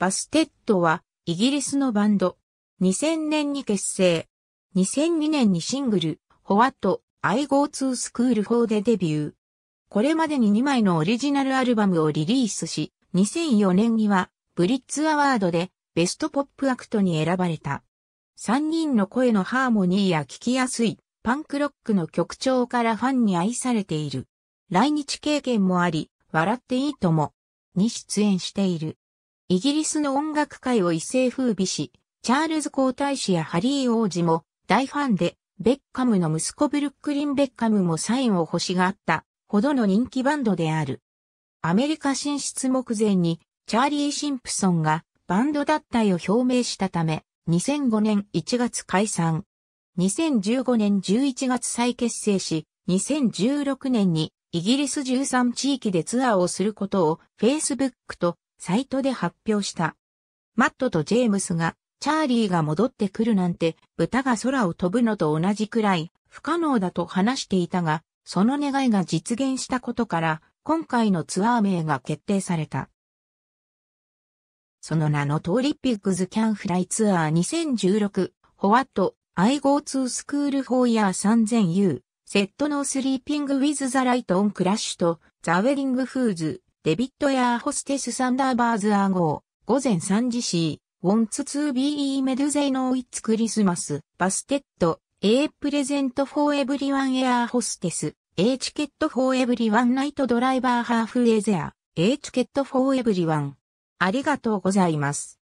バステッドはイギリスのバンド。2000年に結成。2002年にシングル、ホワット、I go to school for でデビュー。これまでに2枚のオリジナルアルバムをリリースし、2004年にはブリッツアワードでベストポップアクトに選ばれた。3人の声のハーモニーや聞きやすいパンクロックの曲調からファンに愛されている。来日経験もあり、笑っていいとも、に出演している。イギリスの音楽界を一世風靡し、チャールズ皇太子やハリー王子も大ファンで、ベッカムの息子ブルックリン・ベッカムもサインを欲しがったほどの人気バンドである。アメリカ進出目前にチャーリー・シンプソンがバンド脱退を表明したため2005年1月解散。2015年11月再結成し2016年にイギリス13地域でツアーをすることを Facebook とサイトで発表した。マットとジェームスが、チャーリーが戻ってくるなんて、豚が空を飛ぶのと同じくらい、不可能だと話していたが、その願いが実現したことから、今回のツアー名が決定された。その名の通りピッグズキャンフライツアー2016、ホワット、アイゴーツースクールフォーヤー3000 u セットのスリーピングウィズザライトオンクラッシュとザウェディングフーズデビットエアーホステスサンダーバーズアーー、午前3時 C、ウォンツツービーメドゥゼイノーイッツクリスマス、バステッド、A プレゼントフォーエブリワンエアーホステス、A チケットフォーエブリワンナイトドライバーハーフエゼア、A チケットフォーエブリワン。ありがとうございます。